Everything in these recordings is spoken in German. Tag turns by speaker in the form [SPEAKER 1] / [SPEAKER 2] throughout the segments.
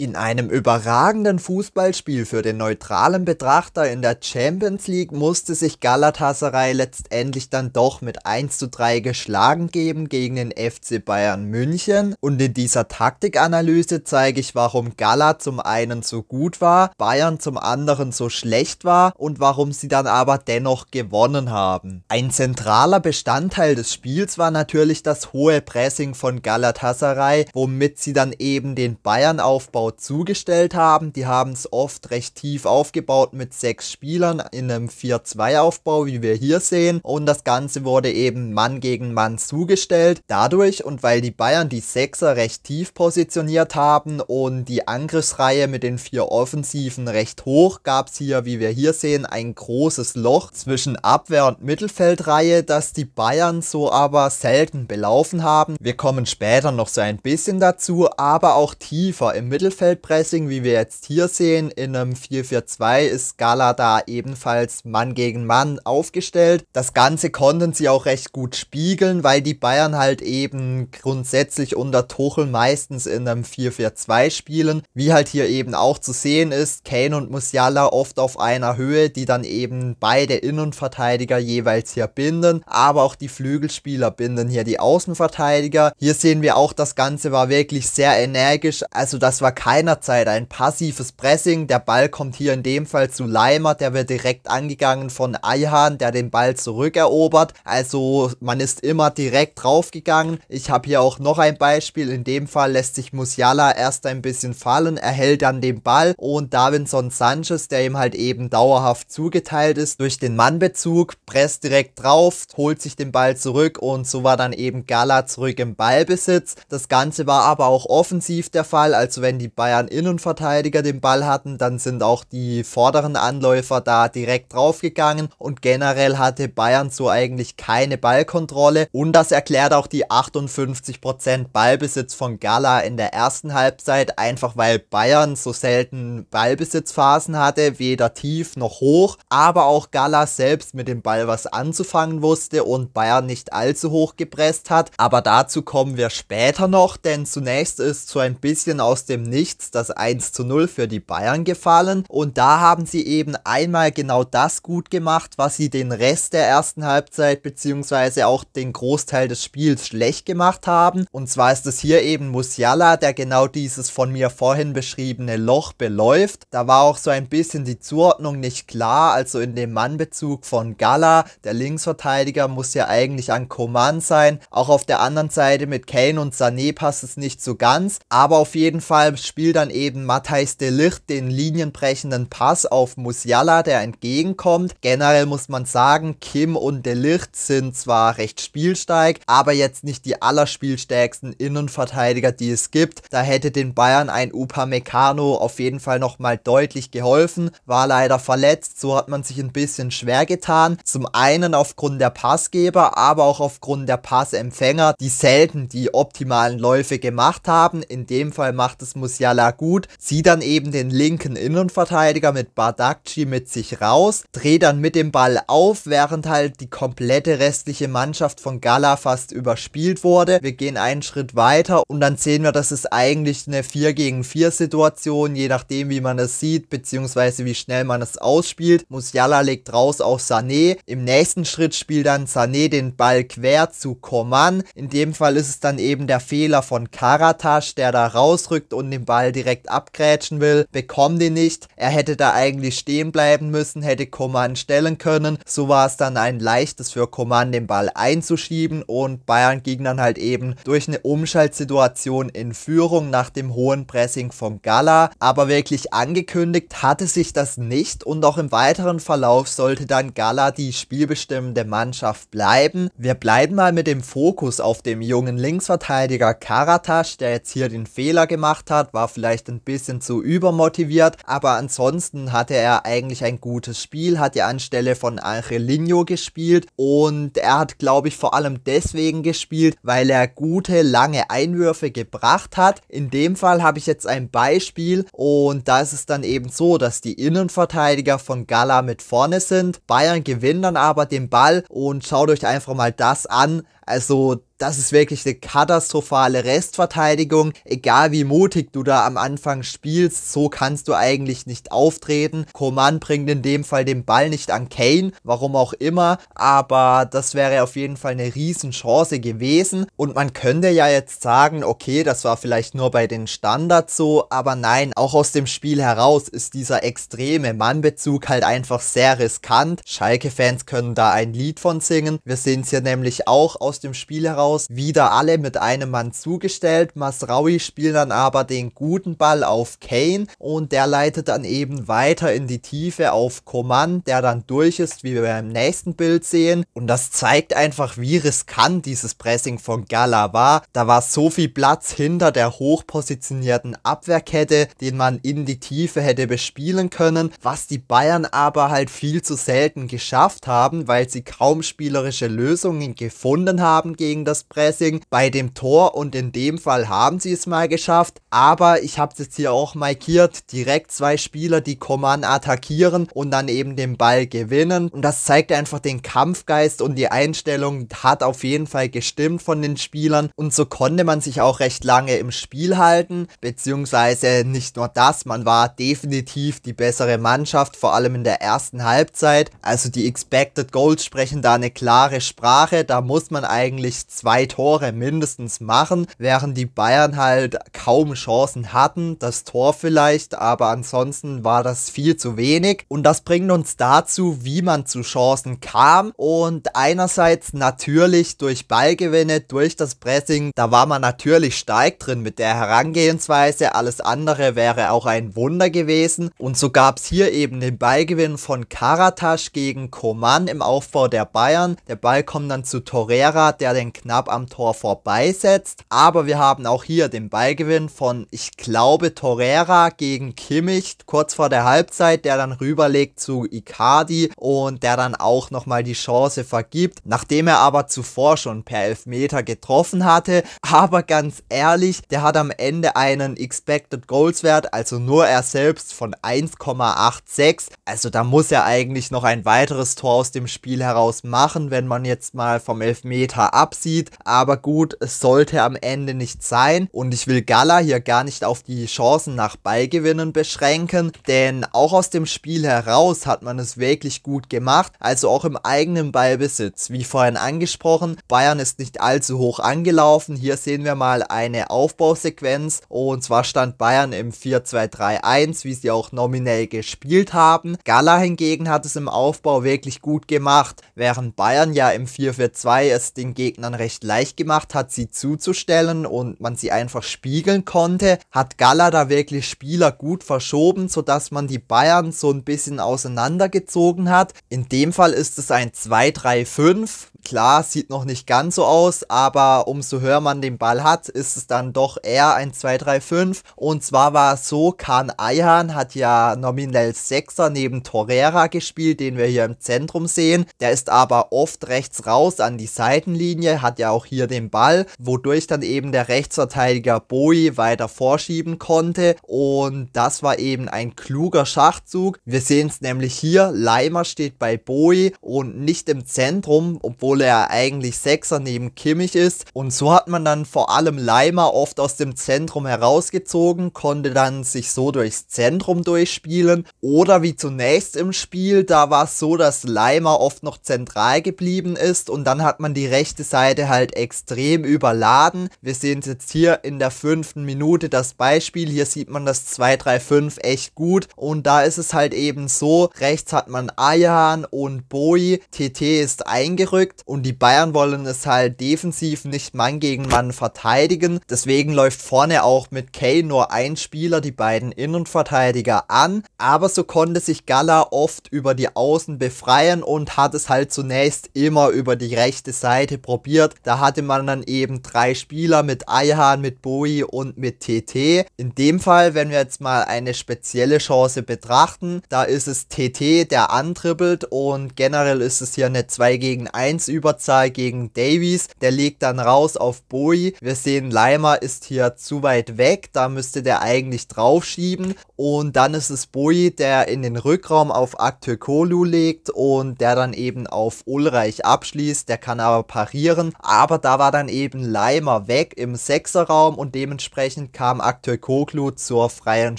[SPEAKER 1] In einem überragenden Fußballspiel für den neutralen Betrachter in der Champions League musste sich Galatasaray letztendlich dann doch mit 1 zu 3 geschlagen geben gegen den FC Bayern München und in dieser Taktikanalyse zeige ich, warum Gala zum einen so gut war, Bayern zum anderen so schlecht war und warum sie dann aber dennoch gewonnen haben. Ein zentraler Bestandteil des Spiels war natürlich das hohe Pressing von Galatasaray, womit sie dann eben den Bayern-Aufbau aufgebaut zugestellt haben. Die haben es oft recht tief aufgebaut mit sechs Spielern in einem 4-2-Aufbau, wie wir hier sehen. Und das Ganze wurde eben Mann gegen Mann zugestellt. Dadurch und weil die Bayern die Sechser recht tief positioniert haben und die Angriffsreihe mit den vier Offensiven recht hoch, gab es hier, wie wir hier sehen, ein großes Loch zwischen Abwehr- und Mittelfeldreihe, das die Bayern so aber selten belaufen haben. Wir kommen später noch so ein bisschen dazu, aber auch tiefer im Mittelfeld Mittelfeldpressing, wie wir jetzt hier sehen, in einem 4-4-2 ist Gala da ebenfalls Mann gegen Mann aufgestellt. Das Ganze konnten sie auch recht gut spiegeln, weil die Bayern halt eben grundsätzlich unter Tuchel meistens in einem 4-4-2 spielen. Wie halt hier eben auch zu sehen ist, Kane und Musiala oft auf einer Höhe, die dann eben beide Innenverteidiger jeweils hier binden, aber auch die Flügelspieler binden hier die Außenverteidiger. Hier sehen wir auch, das Ganze war wirklich sehr energisch, also das war kein seinerzeit ein passives Pressing. Der Ball kommt hier in dem Fall zu Leimer, der wird direkt angegangen von Eihan, der den Ball zurückerobert. Also man ist immer direkt draufgegangen. Ich habe hier auch noch ein Beispiel. In dem Fall lässt sich Musiala erst ein bisschen fallen, erhält dann den Ball und Davinson Sanchez, der ihm halt eben dauerhaft zugeteilt ist, durch den Mannbezug, presst direkt drauf, holt sich den Ball zurück und so war dann eben Gala zurück im Ballbesitz. Das Ganze war aber auch offensiv der Fall, also wenn die Bayern Innenverteidiger den Ball hatten, dann sind auch die vorderen Anläufer da direkt draufgegangen und generell hatte Bayern so eigentlich keine Ballkontrolle und das erklärt auch die 58% Ballbesitz von Gala in der ersten Halbzeit, einfach weil Bayern so selten Ballbesitzphasen hatte, weder tief noch hoch, aber auch Gala selbst mit dem Ball was anzufangen wusste und Bayern nicht allzu hoch gepresst hat, aber dazu kommen wir später noch, denn zunächst ist so ein bisschen aus dem Nichts nichts das 1 zu 0 für die Bayern gefallen. Und da haben sie eben einmal genau das gut gemacht, was sie den Rest der ersten Halbzeit bzw. auch den Großteil des Spiels schlecht gemacht haben. Und zwar ist es hier eben Musiala, der genau dieses von mir vorhin beschriebene Loch beläuft. Da war auch so ein bisschen die Zuordnung nicht klar, also in dem Mannbezug von Gala, der Linksverteidiger muss ja eigentlich an Command sein. Auch auf der anderen Seite mit Kane und Sané passt es nicht so ganz, aber auf jeden Fall spielt dann eben Matthijs de Licht den linienbrechenden Pass auf Musiala, der entgegenkommt. Generell muss man sagen, Kim und de Licht sind zwar recht spielsteig, aber jetzt nicht die allerspielstärksten Innenverteidiger, die es gibt. Da hätte den Bayern ein Upamecano auf jeden Fall nochmal deutlich geholfen. War leider verletzt, so hat man sich ein bisschen schwer getan. Zum einen aufgrund der Passgeber, aber auch aufgrund der Passempfänger, die selten die optimalen Läufe gemacht haben. In dem Fall macht es Musiala ist gut, zieht dann eben den linken Innenverteidiger mit Bardakci mit sich raus, dreht dann mit dem Ball auf, während halt die komplette restliche Mannschaft von Gala fast überspielt wurde. Wir gehen einen Schritt weiter und dann sehen wir, dass es eigentlich eine 4 gegen 4 Situation, je nachdem wie man es sieht, beziehungsweise wie schnell man es ausspielt. Musiala legt raus auf Sané. Im nächsten Schritt spielt dann Sané den Ball quer zu Koman. In dem Fall ist es dann eben der Fehler von Karatasch, der da rausrückt und den Ball direkt abgrätschen will, bekommt ihn nicht. Er hätte da eigentlich stehen bleiben müssen, hätte Coman stellen können. So war es dann ein leichtes für Coman, den Ball einzuschieben und Bayern ging dann halt eben durch eine Umschaltsituation in Führung nach dem hohen Pressing von Gala. Aber wirklich angekündigt hatte sich das nicht und auch im weiteren Verlauf sollte dann Gala die spielbestimmende Mannschaft bleiben. Wir bleiben mal mit dem Fokus auf dem jungen Linksverteidiger Karatasch, der jetzt hier den Fehler gemacht hat, war vielleicht ein bisschen zu übermotiviert, aber ansonsten hatte er eigentlich ein gutes Spiel, hat ja anstelle von Angelinho gespielt und er hat, glaube ich, vor allem deswegen gespielt, weil er gute, lange Einwürfe gebracht hat. In dem Fall habe ich jetzt ein Beispiel und da ist es dann eben so, dass die Innenverteidiger von Gala mit vorne sind. Bayern gewinnt dann aber den Ball und schaut euch einfach mal das an. Also das ist wirklich eine katastrophale Restverteidigung. Egal wie mutig du da am Anfang spielst, so kannst du eigentlich nicht auftreten. Coman bringt in dem Fall den Ball nicht an Kane, warum auch immer, aber das wäre auf jeden Fall eine Riesenchance gewesen. Und man könnte ja jetzt sagen, okay, das war vielleicht nur bei den Standards so, aber nein, auch aus dem Spiel heraus ist dieser extreme Mannbezug halt einfach sehr riskant. Schalke-Fans können da ein Lied von singen. Wir sehen es hier nämlich auch aus dem Spiel heraus raus wieder alle mit einem Mann zugestellt. Masraui spielt dann aber den guten Ball auf Kane und der leitet dann eben weiter in die Tiefe auf Coman, der dann durch ist, wie wir beim nächsten Bild sehen. Und das zeigt einfach, wie riskant dieses Pressing von Gala war. Da war so viel Platz hinter der hochpositionierten Abwehrkette, den man in die Tiefe hätte bespielen können, was die Bayern aber halt viel zu selten geschafft haben, weil sie kaum spielerische Lösungen gefunden haben gegen das das Pressing bei dem Tor und in dem Fall haben sie es mal geschafft. Aber ich habe es jetzt hier auch markiert, direkt zwei Spieler, die Coman attackieren und dann eben den Ball gewinnen. Und das zeigt einfach den Kampfgeist und die Einstellung hat auf jeden Fall gestimmt von den Spielern. Und so konnte man sich auch recht lange im Spiel halten, beziehungsweise nicht nur das, man war definitiv die bessere Mannschaft, vor allem in der ersten Halbzeit. Also die Expected Goals sprechen da eine klare Sprache, da muss man eigentlich zwei zwei Tore mindestens machen, während die Bayern halt kaum Chancen hatten. Das Tor vielleicht, aber ansonsten war das viel zu wenig. Und das bringt uns dazu, wie man zu Chancen kam. Und einerseits natürlich durch Ballgewinne, durch das Pressing, da war man natürlich stark drin mit der Herangehensweise. Alles andere wäre auch ein Wunder gewesen. Und so gab es hier eben den Ballgewinn von Karatas gegen Koman im Aufbau der Bayern. Der Ball kommt dann zu Torera, der den knapp knapp am Tor vorbeisetzt. Aber wir haben auch hier den Ballgewinn von, ich glaube, Torreira gegen Kimmich kurz vor der Halbzeit, der dann rüberlegt zu Icardi und der dann auch nochmal die Chance vergibt, nachdem er aber zuvor schon per Elfmeter getroffen hatte. Aber ganz ehrlich, der hat am Ende einen Expected Goals Wert, also nur er selbst von 1,86. Also da muss er eigentlich noch ein weiteres Tor aus dem Spiel heraus machen, wenn man jetzt mal vom Elfmeter absieht zieht. Aber gut, es sollte am Ende nicht sein. Und ich will Gala hier gar nicht auf die Chancen nach Ballgewinnen beschränken, denn auch aus dem Spiel heraus hat man es wirklich gut gemacht. Also auch im eigenen Ballbesitz. Wie vorhin angesprochen, Bayern ist nicht allzu hoch angelaufen. Hier sehen wir mal eine Aufbausequenz. Und zwar stand Bayern im 4-2-3-1, wie sie auch nominell gespielt haben. Gala hingegen hat es im Aufbau wirklich gut gemacht, während Bayern ja im 4-4-2 es den Gegnern recht recht leicht gemacht hat, sie zuzustellen und man sie einfach spiegeln konnte, hat Gala da wirklich Spieler gut verschoben, sodass man die Bayern so ein bisschen auseinandergezogen hat. In dem Fall ist es ein 2-3-5 Klar, sieht noch nicht ganz so aus, aber umso höher man den Ball hat, ist es dann doch eher ein 2-3-5. Und zwar war es so, Kahn Eihan hat ja nominell Sechser neben Torreira gespielt, den wir hier im Zentrum sehen. Der ist aber oft rechts raus an die Seitenlinie, hat ja auch hier den Ball, wodurch dann eben der Rechtsverteidiger Bowie weiter vorschieben konnte. Und das war eben ein kluger Schachzug. Wir sehen es nämlich hier, Leimer steht bei Bowie und nicht im Zentrum, obwohl obwohl er eigentlich Sechser neben Kimmich ist. Und so hat man dann vor allem Leimer oft aus dem Zentrum herausgezogen, konnte dann sich so durchs Zentrum durchspielen. Oder wie zunächst im Spiel, da war es so, dass Leimer oft noch zentral geblieben ist und dann hat man die rechte Seite halt extrem überladen. Wir sehen es jetzt hier in der fünften Minute das Beispiel. Hier sieht man das 2-3-5 echt gut und da ist es halt eben so, rechts hat man Ayan und Bowie, TT ist eingerückt und die Bayern wollen es halt defensiv nicht Mann gegen Mann verteidigen. Deswegen läuft vorne auch mit Kane nur ein Spieler die beiden Innenverteidiger an. Aber so konnte sich Gala oft über die Außen befreien und hat es halt zunächst immer über die rechte Seite probiert. Da hatte man dann eben drei Spieler mit Ayhan, mit Bowie und mit TT. In dem Fall, wenn wir jetzt mal eine spezielle Chance betrachten, da ist es TT, der antribbelt und generell ist es hier eine 2 gegen 1 Passüberzahl gegen Davies. Der legt dann raus auf Bowie. Wir sehen, Leimer ist hier zu weit weg. Da müsste der eigentlich draufschieben. Und dann ist es Bowie, der in den Rückraum auf Aktekolu legt und der dann eben auf Ulreich abschließt. Der kann aber parieren. Aber da war dann eben Leimer weg im Sechserraum und dementsprechend kam Aktekoglu zur freien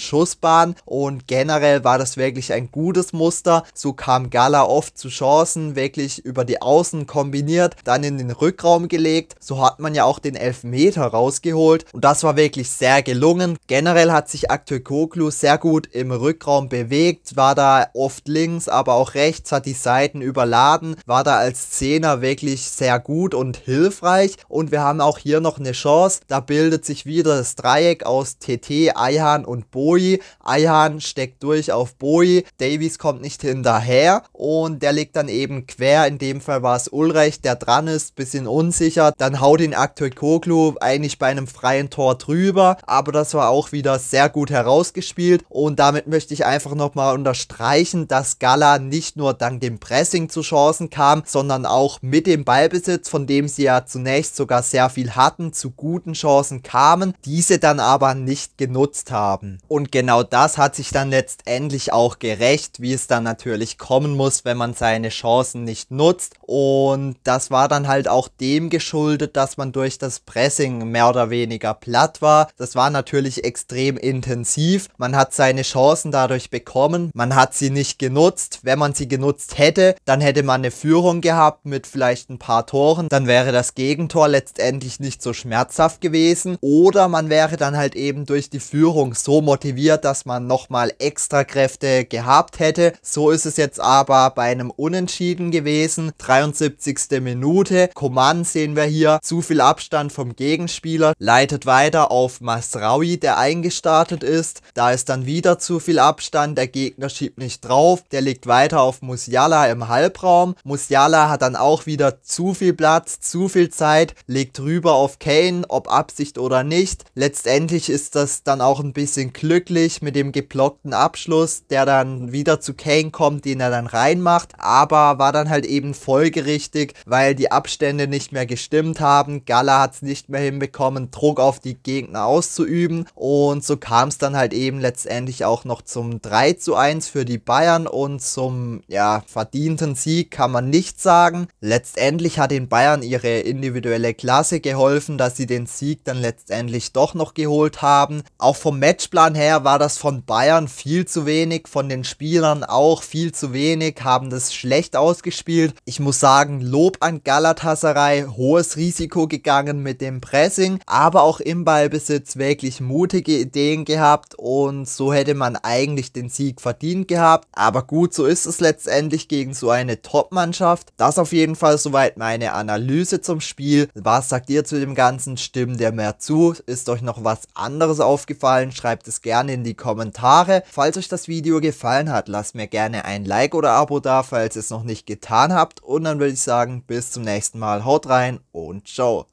[SPEAKER 1] Schussbahn. Und generell war das wirklich ein gutes Muster. So kam Gala oft zu Chancen, wirklich über die Außen kombiniert, dann in den Rückraum gelegt. So hat man ja auch den Elfmeter rausgeholt und das war wirklich sehr gelungen. Generell hat sich Koglu sehr gut im Rückraum bewegt, war da oft links, aber auch rechts, hat die Seiten überladen, war da als Zehner wirklich sehr gut und hilfreich und wir haben auch hier noch eine Chance. Da bildet sich wieder das Dreieck aus TT, Eihan und Bowie. Eihan steckt durch auf Bowie, Davies kommt nicht hinterher und der legt dann eben quer, in dem Fall war es Ulrich Ulreich, der dran ist, bisschen unsicher. Dann haut ihn Aktuell Koglu eigentlich bei einem freien Tor drüber. Aber das war auch wieder sehr gut herausgespielt. Und damit möchte ich einfach nochmal unterstreichen, dass Gala nicht nur dank dem Pressing zu Chancen kam, sondern auch mit dem Ballbesitz, von dem sie ja zunächst sogar sehr viel hatten, zu guten Chancen kamen, diese dann aber nicht genutzt haben. Und genau das hat sich dann letztendlich auch gerecht, wie es dann natürlich kommen muss, wenn man seine Chancen nicht nutzt. Und und das war dann halt auch dem geschuldet, dass man durch das Pressing mehr oder weniger platt war. Das war natürlich extrem intensiv. Man hat seine Chancen dadurch bekommen. Man hat sie nicht genutzt. Wenn man sie genutzt hätte, dann hätte man eine Führung gehabt mit vielleicht ein paar Toren. Dann wäre das Gegentor letztendlich nicht so schmerzhaft gewesen. Oder man wäre dann halt eben durch die Führung so motiviert, dass man nochmal extra Kräfte gehabt hätte. So ist es jetzt aber bei einem Unentschieden gewesen. 73 50. Minute. Command sehen wir hier, zu viel Abstand vom Gegenspieler, leitet weiter auf Masraoui, der eingestartet ist. Da ist dann wieder zu viel Abstand, der Gegner schiebt nicht drauf, der liegt weiter auf Musiala im Halbraum. Musiala hat dann auch wieder zu viel Platz, zu viel Zeit, legt rüber auf Kane, ob Absicht oder nicht. Letztendlich ist das dann auch ein bisschen glücklich mit dem geblockten Abschluss, der dann wieder zu Kane kommt, den er dann reinmacht, aber war dann halt eben folgerichtig wichtig, weil die Abstände nicht mehr gestimmt haben. Gala hat es nicht mehr hinbekommen, Druck auf die Gegner auszuüben. Und so kam es dann halt eben letztendlich auch noch zum 3 zu 1 für die Bayern und zum ja, verdienten Sieg kann man nicht sagen. Letztendlich hat den Bayern ihre individuelle Klasse geholfen, dass sie den Sieg dann letztendlich doch noch geholt haben. Auch vom Matchplan her war das von Bayern viel zu wenig, von den Spielern auch viel zu wenig, haben das schlecht ausgespielt. Ich muss sagen, Lob an Galatasaray, hohes Risiko gegangen mit dem Pressing, aber auch im Ballbesitz wirklich mutige Ideen gehabt und so hätte man eigentlich den Sieg verdient gehabt. Aber gut, so ist es letztendlich gegen so eine Top-Mannschaft. Das auf jeden Fall soweit meine Analyse zum Spiel. Was sagt ihr zu dem Ganzen? Stimmt der mehr zu? Ist euch noch was anderes aufgefallen? Schreibt es gerne in die Kommentare. Falls euch das Video gefallen hat, lasst mir gerne ein Like oder Abo da, falls ihr es noch nicht getan habt. Und dann würde ich sagen, sagen, bis zum nächsten Mal. Haut rein und ciao.